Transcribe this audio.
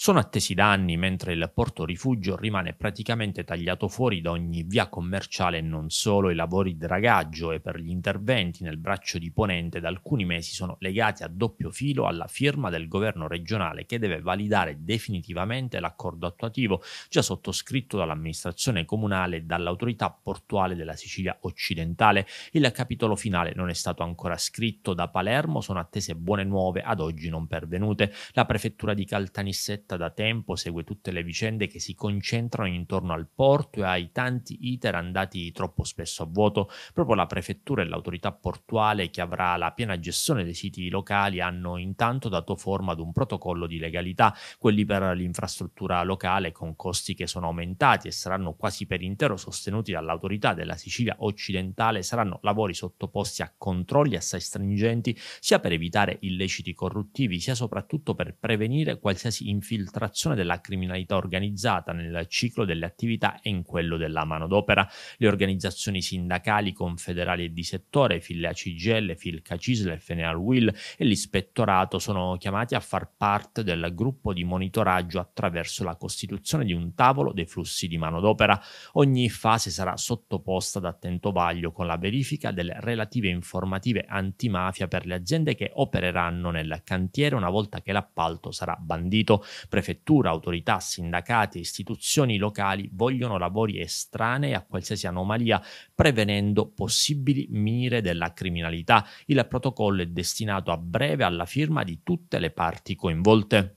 Sono attesi da anni mentre il porto rifugio rimane praticamente tagliato fuori da ogni via commerciale e non solo i lavori di dragaggio e per gli interventi nel braccio di ponente da alcuni mesi sono legati a doppio filo alla firma del governo regionale che deve validare definitivamente l'accordo attuativo già sottoscritto dall'amministrazione comunale e dall'autorità portuale della Sicilia occidentale. Il capitolo finale non è stato ancora scritto da Palermo, sono attese buone nuove ad oggi non pervenute. La prefettura di Caltanissetta aspetta da tempo, segue tutte le vicende che si concentrano intorno al porto e ai tanti iter andati troppo spesso a vuoto. Proprio la prefettura e l'autorità portuale che avrà la piena gestione dei siti locali hanno intanto dato forma ad un protocollo di legalità, quelli per l'infrastruttura locale con costi che sono aumentati e saranno quasi per intero sostenuti dall'autorità della Sicilia occidentale, saranno lavori sottoposti a controlli assai stringenti sia per evitare illeciti corruttivi sia soprattutto per prevenire qualsiasi infiltrazione infiltrazione della criminalità organizzata nel ciclo delle attività e in quello della manodopera. Le organizzazioni sindacali, confederali e di settore, FILA CGL, FILCA CISL, FNA WIL e l'ispettorato sono chiamati a far parte del gruppo di monitoraggio attraverso la costituzione di un tavolo dei flussi di manodopera. Ogni fase sarà sottoposta ad attento vaglio con la verifica delle relative informative antimafia per le aziende che opereranno nel cantiere una volta che l'appalto sarà bandito. Prefettura, autorità, sindacati, istituzioni locali vogliono lavori estranei a qualsiasi anomalia, prevenendo possibili mire della criminalità. Il protocollo è destinato a breve alla firma di tutte le parti coinvolte.